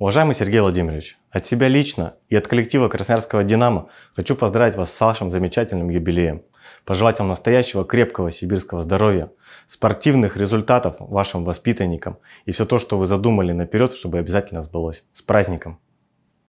Уважаемый Сергей Владимирович, от себя лично и от коллектива Красноярского «Динамо» хочу поздравить вас с вашим замечательным юбилеем. Пожелать вам настоящего крепкого сибирского здоровья, спортивных результатов вашим воспитанникам и все то, что вы задумали наперед, чтобы обязательно сбылось. С праздником!